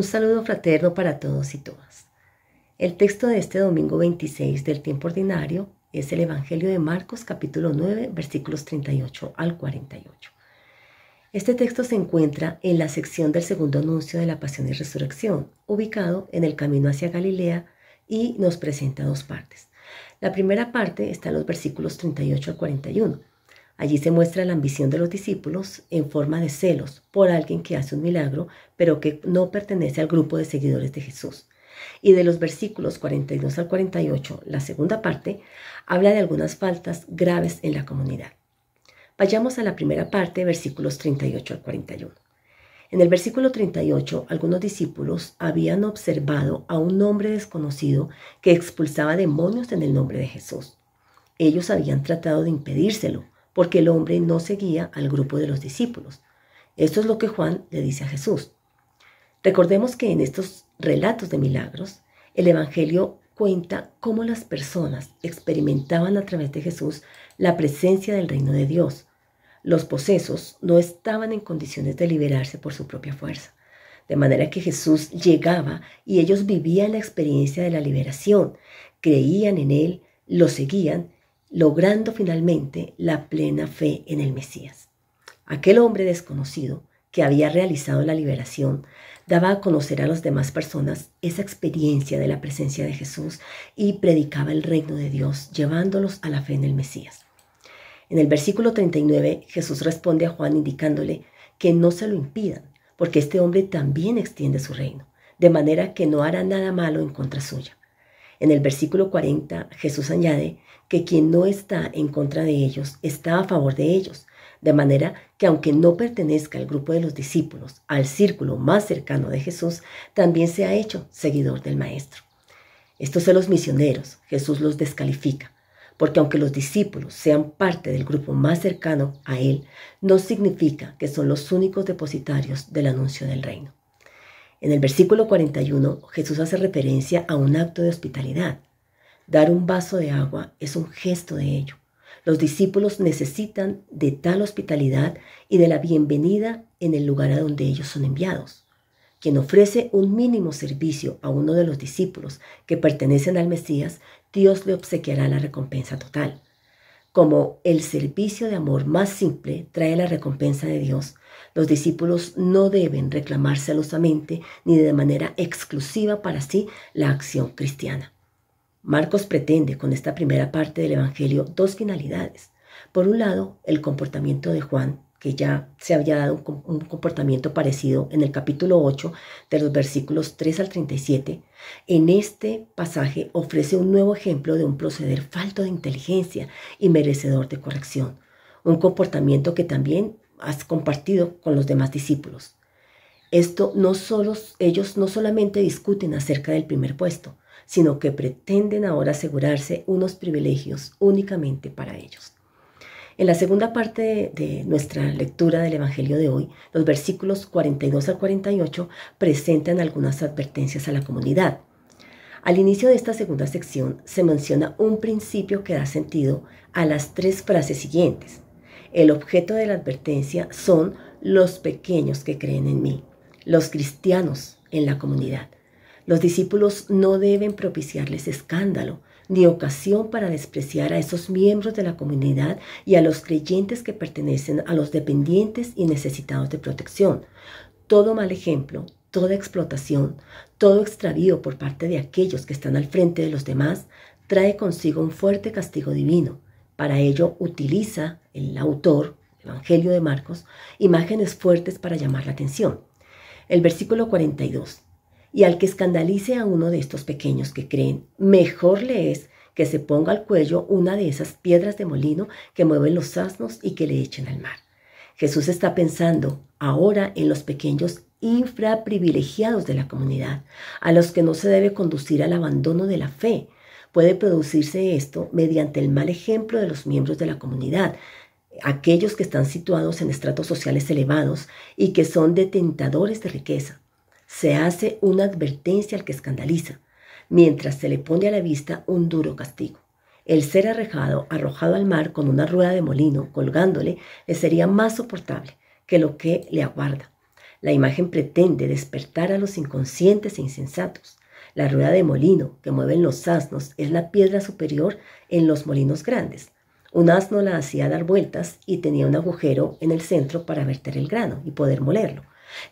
Un saludo fraterno para todos y todas. El texto de este domingo 26 del tiempo ordinario es el Evangelio de Marcos capítulo 9 versículos 38 al 48. Este texto se encuentra en la sección del segundo anuncio de la Pasión y Resurrección, ubicado en el camino hacia Galilea y nos presenta dos partes. La primera parte está en los versículos 38 al 41 Allí se muestra la ambición de los discípulos en forma de celos por alguien que hace un milagro, pero que no pertenece al grupo de seguidores de Jesús. Y de los versículos 42 al 48, la segunda parte, habla de algunas faltas graves en la comunidad. Vayamos a la primera parte, versículos 38 al 41. En el versículo 38, algunos discípulos habían observado a un hombre desconocido que expulsaba demonios en el nombre de Jesús. Ellos habían tratado de impedírselo, porque el hombre no seguía al grupo de los discípulos. Esto es lo que Juan le dice a Jesús. Recordemos que en estos relatos de milagros, el Evangelio cuenta cómo las personas experimentaban a través de Jesús la presencia del reino de Dios. Los posesos no estaban en condiciones de liberarse por su propia fuerza. De manera que Jesús llegaba y ellos vivían la experiencia de la liberación, creían en Él, lo seguían logrando finalmente la plena fe en el Mesías. Aquel hombre desconocido que había realizado la liberación daba a conocer a las demás personas esa experiencia de la presencia de Jesús y predicaba el reino de Dios, llevándolos a la fe en el Mesías. En el versículo 39 Jesús responde a Juan indicándole que no se lo impidan, porque este hombre también extiende su reino, de manera que no hará nada malo en contra suya. En el versículo 40 Jesús añade que quien no está en contra de ellos está a favor de ellos, de manera que aunque no pertenezca al grupo de los discípulos, al círculo más cercano de Jesús, también se ha hecho seguidor del Maestro. Estos son los misioneros, Jesús los descalifica, porque aunque los discípulos sean parte del grupo más cercano a Él, no significa que son los únicos depositarios del anuncio del reino. En el versículo 41 Jesús hace referencia a un acto de hospitalidad. Dar un vaso de agua es un gesto de ello. Los discípulos necesitan de tal hospitalidad y de la bienvenida en el lugar a donde ellos son enviados. Quien ofrece un mínimo servicio a uno de los discípulos que pertenecen al Mesías, Dios le obsequiará la recompensa total como el servicio de amor más simple trae la recompensa de Dios, los discípulos no deben reclamarse celosamente ni de manera exclusiva para sí la acción cristiana. Marcos pretende con esta primera parte del Evangelio dos finalidades. Por un lado, el comportamiento de Juan que ya se había dado un, comportamiento parecido en el capítulo 8 de los versículos 3 al 37, en este pasaje ofrece un nuevo ejemplo de un proceder falto de inteligencia y merecedor de corrección, un comportamiento que también has compartido con los demás discípulos. Esto no solo, ellos no solamente discuten acerca del primer puesto, sino que pretenden ahora asegurarse unos privilegios únicamente para ellos. En la segunda parte de, nuestra lectura del Evangelio de hoy, los versículos 42 al 48 presentan algunas advertencias a la comunidad. Al inicio de esta segunda sección se menciona un principio que da sentido a las tres frases siguientes. El objeto de la advertencia son los pequeños que creen en mí, los cristianos en la comunidad. Los discípulos no deben propiciarles escándalo, ni ocasión para despreciar a esos miembros de la comunidad y a los creyentes que pertenecen a los dependientes y necesitados de protección. Todo mal ejemplo, toda explotación, todo extravío por parte de aquellos que están al frente de los demás trae consigo un fuerte castigo divino. Para ello utiliza el autor, Evangelio de Marcos, imágenes fuertes para llamar la atención. El versículo 42 y al que escandalice a uno de estos pequeños que creen, mejor le es que se ponga al cuello una de esas piedras de molino que mueven los asnos y que le echen al mar. Jesús está pensando ahora en los pequeños infraprivilegiados de la comunidad, a los que no se debe conducir al abandono de la fe. Puede producirse esto mediante el mal ejemplo de los miembros de la comunidad, aquellos que están situados en estratos sociales elevados y que son detentadores de riqueza se hace una advertencia al que escandaliza, mientras se le pone a la vista un duro castigo. El ser arrejado, arrojado al mar con una rueda de molino colgándole le sería más soportable que lo que le aguarda. La imagen pretende despertar a los inconscientes e insensatos. La rueda de molino que mueven los asnos es la piedra superior en los molinos grandes. Un asno la hacía dar vueltas y tenía un agujero en el centro para verter el grano y poder molerlo.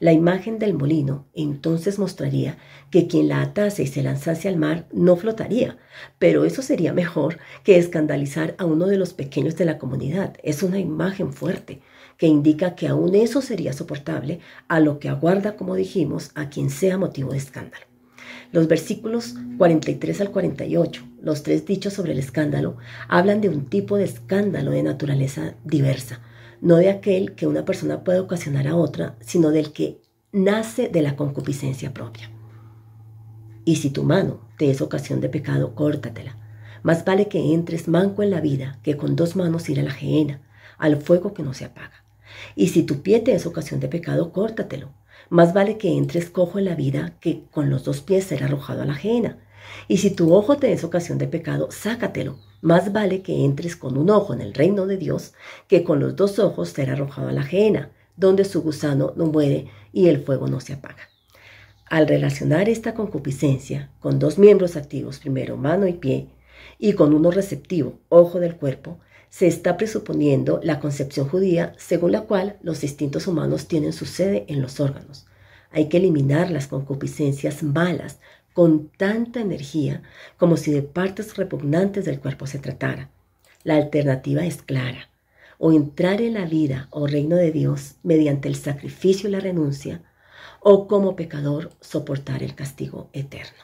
La imagen del molino entonces mostraría que quien la atase y se lanzase al mar no flotaría, pero eso sería mejor que escandalizar a uno de los pequeños de la comunidad. Es una imagen fuerte que indica que aún eso sería soportable a lo que aguarda, como dijimos, a quien sea motivo de escándalo. Los versículos 43 al 48, los tres dichos sobre el escándalo, hablan de un tipo de escándalo de naturaleza diversa no de aquel que una persona puede ocasionar a otra, sino del que nace de la concupiscencia propia. Y si tu mano te es ocasión de pecado, córtatela. Más vale que entres manco en la vida que con dos manos ir a la gehenna, al fuego que no se apaga. Y si tu pie te es ocasión de pecado, córtatelo. Más vale que entres cojo en la vida que con los dos pies ser arrojado a la gehenna. Y si tu ojo te es ocasión de pecado, sácatelo. Más vale que entres con un ojo en el reino de Dios que con los dos ojos ser arrojado a la ajena, donde su gusano no muere y el fuego no se apaga. Al relacionar esta concupiscencia con dos miembros activos, primero mano y pie, y con uno receptivo, ojo del cuerpo, se está presuponiendo la concepción judía según la cual los distintos humanos tienen su sede en los órganos. Hay que eliminar las concupiscencias malas con tanta energía como si de partes repugnantes del cuerpo se tratara. La alternativa es clara, o entrar en la vida o reino de Dios mediante el sacrificio y la renuncia, o como pecador soportar el castigo eterno.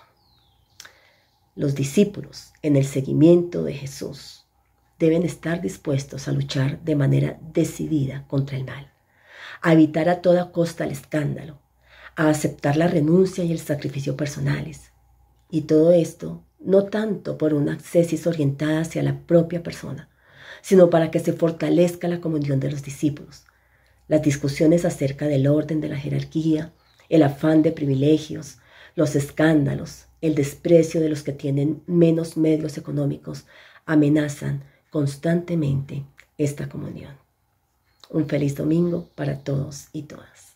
Los discípulos en el seguimiento de Jesús deben estar dispuestos a luchar de manera decidida contra el mal, a evitar a toda costa el escándalo, a aceptar la renuncia y el sacrificio personales. Y todo esto no tanto por una accesis orientada hacia la propia persona, sino para que se fortalezca la comunión de los discípulos. Las discusiones acerca del orden de la jerarquía, el afán de privilegios, los escándalos, el desprecio de los que tienen menos medios económicos amenazan constantemente esta comunión. Un feliz domingo para todos y todas.